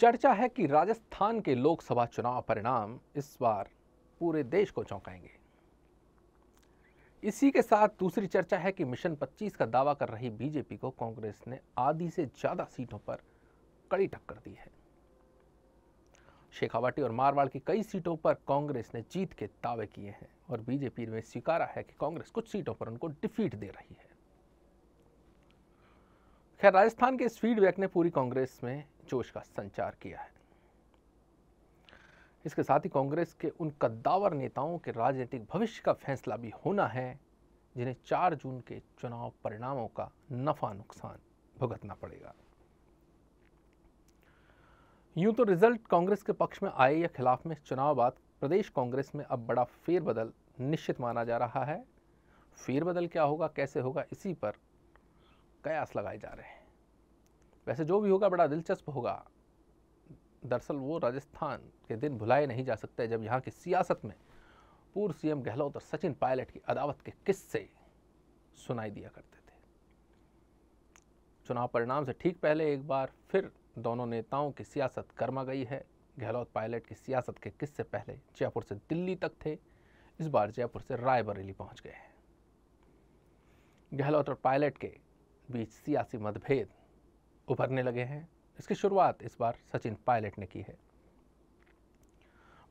चर्चा है कि राजस्थान के लोकसभा चुनाव परिणाम इस बार पूरे देश को चौंकाएंगे इसी के साथ दूसरी चर्चा है कि मिशन 25 का दावा कर रही बीजेपी को कांग्रेस ने आधी से ज्यादा सीटों पर कड़ी टक्कर दी है शेखावाटी और मारवाड़ की कई सीटों पर कांग्रेस ने जीत के दावे किए हैं और बीजेपी ने स्वीकारा है कि कांग्रेस कुछ सीटों पर उनको डिफीट दे रही है खैर राजस्थान के इस फीडबैक ने पूरी कांग्रेस में जोश का संचार किया है इसके साथ ही कांग्रेस के उन कद्दावर नेताओं के राजनीतिक भविष्य का फैसला भी होना है जिन्हें 4 जून के चुनाव परिणामों का नफा नुकसान भुगतना पड़ेगा यूं तो रिजल्ट कांग्रेस के पक्ष में आए या खिलाफ में चुनाव बाद प्रदेश कांग्रेस में अब बड़ा फेरबदल निश्चित माना जा रहा है फेरबदल क्या होगा कैसे होगा इसी पर कयास लगाए जा रहे हैं वैसे जो भी होगा बड़ा दिलचस्प होगा दरअसल वो राजस्थान के दिन भुलाए नहीं जा सकते जब यहाँ की सियासत में पूर्व सीएम गहलोत और सचिन पायलट की अदावत के किस्से सुनाई दिया करते थे चुनाव परिणाम से ठीक पहले एक बार फिर दोनों नेताओं की सियासत गर्मा गई है गहलोत पायलट की सियासत के किस्से पहले जयपुर से दिल्ली तक थे इस बार जयपुर से रायबरेली पहुंच गए हैं गहलोत और पायलट के बीच सियासी मतभेद उभरने लगे हैं इसकी शुरुआत इस बार सचिन पायलट ने की है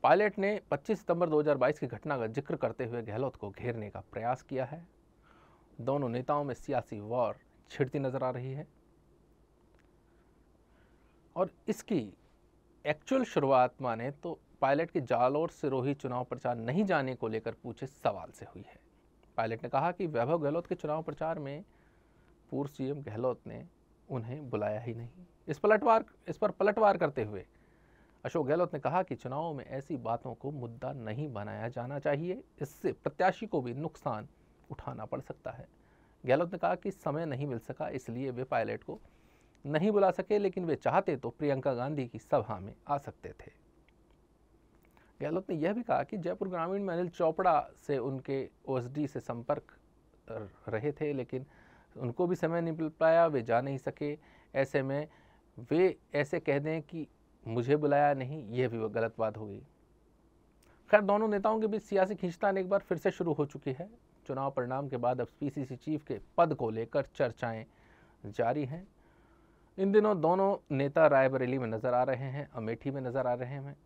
पायलट ने 25 सितंबर 2022 की घटना का जिक्र करते हुए गहलोत को घेरने का प्रयास किया है दोनों नेताओं में सियासी वॉर छिड़ती नजर आ रही है और इसकी एक्चुअल शुरुआत माने तो पायलट के जालोर सिरोही चुनाव प्रचार नहीं जाने को लेकर पूछे सवाल से हुई है पायलट ने कहा कि वैभव गहलोत के चुनाव प्रचार में पूर्व सीएम गहलोत ने उन्हें बुलाया ही नहीं इस पलटवार इस पर पलटवार करते हुए अशोक गहलोत ने कहा कि चुनाव में ऐसी बातों को मुद्दा नहीं बनाया जाना चाहिए इससे प्रत्याशी को भी नुकसान उठाना पड़ सकता है गहलोत ने कहा कि समय नहीं मिल सका इसलिए वे पायलट को नहीं बुला सके लेकिन वे चाहते तो प्रियंका गांधी की सभा में आ सकते थे गहलोत ने यह भी कहा कि जयपुर ग्रामीण में अनिल चोपड़ा से उनके ओएसडी से संपर्क रहे थे लेकिन उनको भी समय नहीं मिल पाया वे जा नहीं सके ऐसे में वे ऐसे कह दें कि मुझे बुलाया नहीं यह भी गलत बात होगी खैर दोनों नेताओं के बीच सियासी खींचतान एक बार फिर से शुरू हो चुकी है चुनाव परिणाम के बाद अब पीसीसी चीफ के पद को लेकर चर्चाएं जारी हैं इन दिनों दोनों नेता रायबरेली में नज़र आ रहे हैं अमेठी में नज़र आ रहे हैं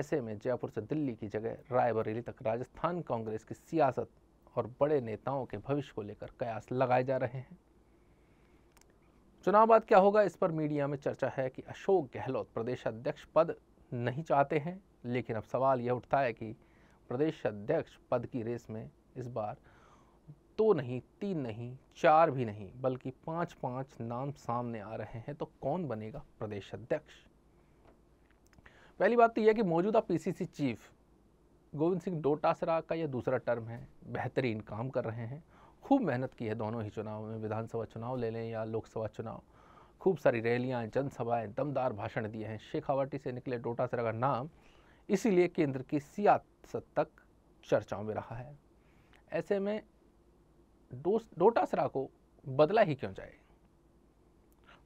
ऐसे में जयपुर से दिल्ली की जगह रायबरेली तक राजस्थान कांग्रेस की सियासत और बड़े नेताओं के भविष्य को लेकर कयास लगाए जा रहे हैं चुनाव बाद क्या होगा इस पर मीडिया में चर्चा है कि अशोक गहलोत प्रदेश अध्यक्ष पद नहीं चाहते हैं लेकिन अब सवाल यह उठता है कि प्रदेश अध्यक्ष पद की रेस में इस बार दो तो नहीं तीन नहीं चार भी नहीं बल्कि पांच पांच नाम सामने आ रहे हैं तो कौन बनेगा प्रदेश अध्यक्ष पहली बात तो यह कि मौजूदा पीसीसी चीफ गोविंद सिंह डोटासरा का यह दूसरा टर्म है बेहतरीन काम कर रहे हैं खूब मेहनत की है दोनों ही चुनाव में विधानसभा चुनाव ले लें या लोकसभा चुनाव खूब सारी रैलियाँ जनसभाएँ दमदार भाषण दिए हैं शेखावाटी से निकले डोटासरा का नाम इसीलिए केंद्र की सियासत तक चर्चाओं में रहा है ऐसे में डोटासरा को बदला ही क्यों जाए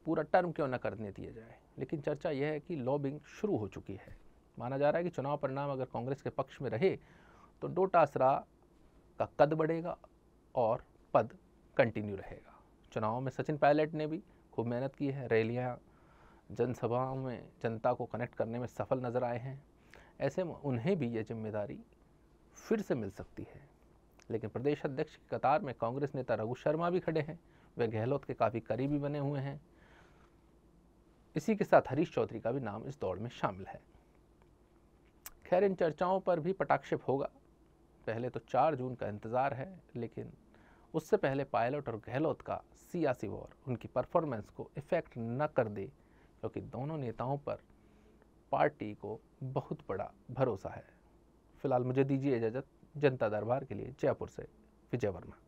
पूरा टर्म क्यों ना करने दिया जाए लेकिन चर्चा यह है कि लॉबिंग शुरू हो चुकी है माना जा रहा है कि चुनाव परिणाम अगर कांग्रेस के पक्ष में रहे तो डोटासरा का कद बढ़ेगा और पद कंटिन्यू रहेगा चुनाव में सचिन पायलट ने भी खूब मेहनत की है रैलियाँ जनसभाओं में जनता को कनेक्ट करने में सफल नज़र आए हैं ऐसे में उन्हें भी ये जिम्मेदारी फिर से मिल सकती है लेकिन प्रदेश अध्यक्ष की कतार में कांग्रेस नेता रघु शर्मा भी खड़े हैं वे गहलोत के काफ़ी करीबी बने हुए हैं इसी के साथ हरीश चौधरी का भी नाम इस दौड़ में शामिल है खैर इन चर्चाओं पर भी पटाक्षेप होगा पहले तो चार जून का इंतज़ार है लेकिन उससे पहले पायलट और गहलोत का सियासी वॉर उनकी परफॉर्मेंस को इफ़ेक्ट न कर दे क्योंकि दोनों नेताओं पर पार्टी को बहुत बड़ा भरोसा है फिलहाल मुझे दीजिए इजाज़त जनता दरबार के लिए जयपुर से विजय वर्मा